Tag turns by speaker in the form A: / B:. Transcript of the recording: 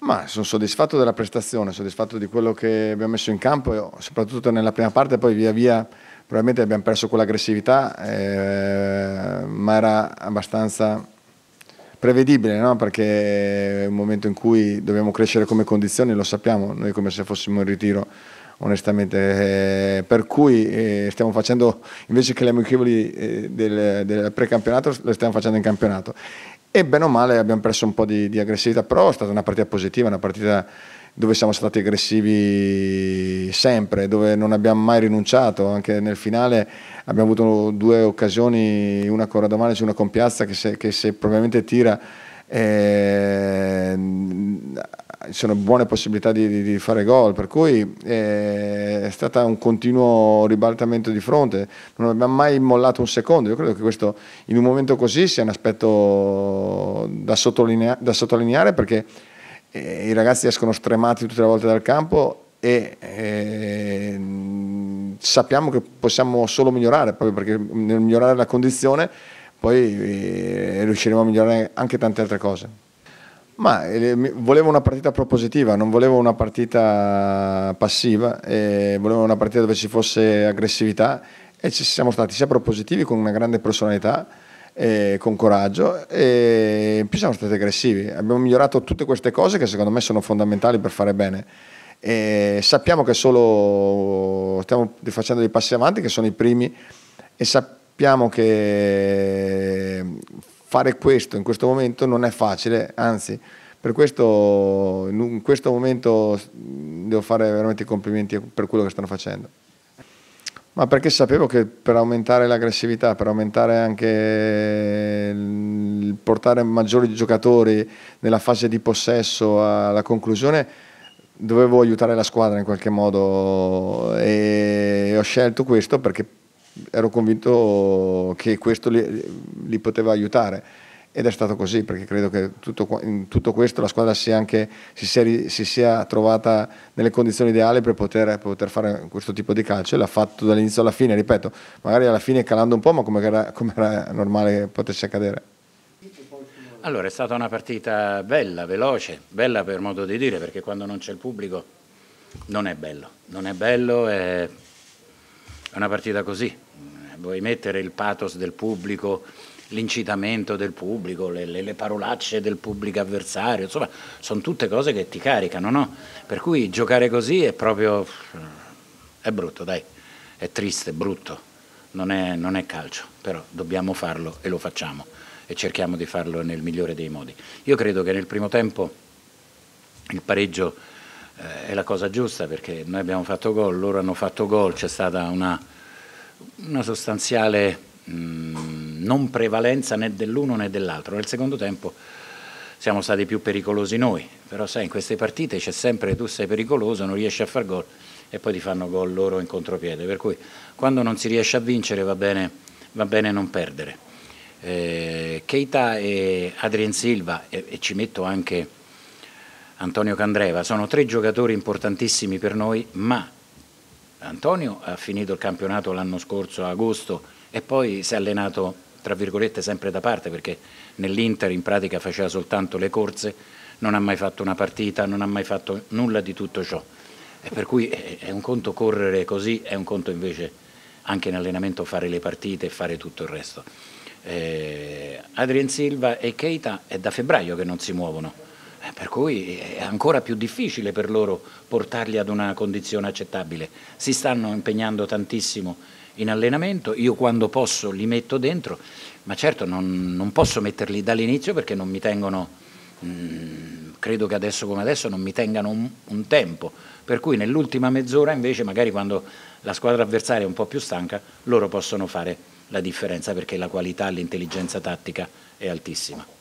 A: Ma sono soddisfatto della prestazione, soddisfatto di quello che abbiamo messo in campo, soprattutto nella prima parte, poi via via probabilmente abbiamo perso quell'aggressività, eh, ma era abbastanza prevedibile, no? perché è un momento in cui dobbiamo crescere come condizioni, lo sappiamo, noi come se fossimo in ritiro onestamente. Eh, per cui eh, stiamo facendo, invece che le amichevoli eh, del, del precampionato, le stiamo facendo in campionato e bene o male abbiamo perso un po' di, di aggressività, però è stata una partita positiva, una partita dove siamo stati aggressivi sempre, dove non abbiamo mai rinunciato, anche nel finale abbiamo avuto due occasioni, una con Radomanic e una con Piazza che se, che se probabilmente tira eh, ci sono buone possibilità di, di, di fare gol, per cui eh, è stato un continuo ribaltamento di fronte, non abbiamo mai mollato un secondo, io credo che questo in un momento così sia un aspetto da, sottolinea- da sottolineare perché eh, i ragazzi escono stremati tutte le volte dal campo e eh, sappiamo che possiamo solo migliorare, proprio perché nel migliorare la condizione poi eh, riusciremo a migliorare anche tante altre cose. Ma eh, volevo una partita propositiva, non volevo una partita passiva, eh, volevo una partita dove ci fosse aggressività e ci siamo stati sia propositivi con una grande personalità, eh, con coraggio e più siamo stati aggressivi. Abbiamo migliorato tutte queste cose che secondo me sono fondamentali per fare bene. E sappiamo che solo stiamo facendo dei passi avanti che sono i primi e sappiamo che fare questo in questo momento non è facile, anzi per questo in questo momento devo fare veramente i complimenti per quello che stanno facendo. Ma perché sapevo che per aumentare l'aggressività, per aumentare anche il portare maggiori giocatori nella fase di possesso alla conclusione, dovevo aiutare la squadra in qualche modo e ho scelto questo perché ero convinto che questo li poteva aiutare. Ed è stato così, perché credo che tutto, in tutto questo la squadra sia anche, si, sia, si, sia, trovata nelle condizioni ideali per poter, poter fare questo tipo di calcio e l'ha fatto dall'inizio alla fine, ripeto, magari alla fine calando un po', ma come era, come era normale che potesse accadere.
B: Allora, è stata una partita bella, veloce, bella per modo di dire, perché quando non c'è il pubblico non è bello. Non è bello, è una partita così. Vuoi mettere il pathos del pubblico, l'incitamento del pubblico, le, le, parolacce del pubblico avversario, insomma, sono tutte cose che ti caricano, no? Per cui giocare così è proprio... Eh, è brutto, dai, è triste, brutto, non è, non è calcio, però dobbiamo farlo e lo facciamo e cerchiamo di farlo nel migliore dei modi. Io credo che nel primo tempo il pareggio eh, è la cosa giusta perché noi abbiamo fatto gol, loro hanno fatto gol, c'è stata una, una sostanziale... Mh, mm, non prevalenza né dell'uno né dell'altro. Nel secondo tempo siamo stati più pericolosi noi, però sai in queste partite c'è sempre tu sei pericoloso, non riesci a far gol e poi ti fanno gol loro in contropiede, per cui quando non si riesce a vincere va bene, va bene non perdere. Eh, Keita e Adrien Silva e, e ci metto anche Antonio Candreva sono tre giocatori importantissimi per noi, ma Antonio ha finito il campionato l'anno scorso a agosto e poi si è allenato tra virgolette sempre da parte perché nell'Inter in pratica faceva soltanto le corse, non ha mai fatto una partita, non ha mai fatto nulla di tutto ciò. E per cui è un conto correre così, è un conto invece anche in allenamento fare le partite e fare tutto il resto. Eh, Adrien Silva e Keita è da febbraio che non si muovono, eh, per cui è ancora più difficile per loro portarli ad una condizione accettabile. Si stanno impegnando tantissimo in allenamento, io quando posso li metto dentro, ma certo non, non posso metterli dall'inizio perché non mi tengono, mh, mm, credo che adesso come adesso non mi tengano un, un tempo, per cui nell'ultima mezz'ora invece magari quando la squadra avversaria è un po' più stanca loro possono fare la differenza perché la qualità, l'intelligenza tattica è altissima.